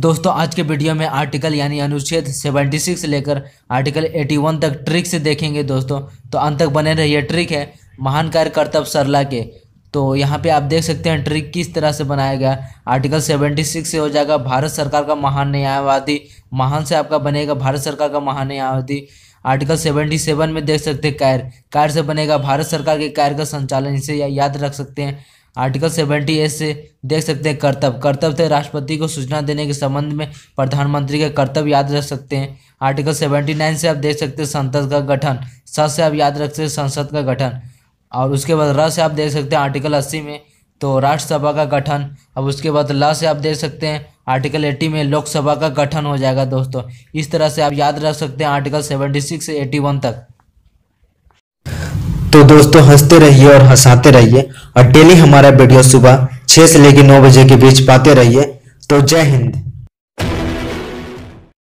दोस्तों आज के वीडियो में आर्टिकल यानी अनुच्छेद 76 से लेकर आर्टिकल 81 तक ट्रिक से देखेंगे दोस्तों तो अंत तक बने रहिए ट्रिक है महान कार्य कर्तव्य सरला के तो यहाँ पे आप देख सकते हैं ट्रिक किस तरह से बनाया गया आर्टिकल 76 से हो जाएगा भारत सरकार का महान न्यायवादी महान से आपका बनेगा भारत सरकार का महान न्यायवादी आर्टिकल 77 में देख सकते हैं कैर कैर से बनेगा भारत सरकार के कैर का संचालन इसे याद रख सकते हैं आर्टिकल सेवेंटी एस से देख सकते हैं कर्तव्य कर्तव्य थे राष्ट्रपति को सूचना देने के संबंध में प्रधानमंत्री का कर्तव्य याद रख सकते हैं आर्टिकल सेवेंटी नाइन से आप देख सकते हैं संसद का गठन स से आप याद रख सकते हैं संसद का गठन और उसके बाद र से आप देख सकते हैं आर्टिकल अस्सी में तो राज्यसभा का गठन अब उसके बाद ल से आप देख सकते हैं आर्टिकल एट्टी में लोकसभा का गठन हो जाएगा दोस्तों इस तरह से आप याद रख सकते हैं आर्टिकल सेवेंटी सिक्स से एट्टी वन तक तो दोस्तों हंसते रहिए और हंसाते रहिए और डेली हमारा वीडियो सुबह छः से लेकर नौ बजे के बीच पाते रहिए तो जय हिंद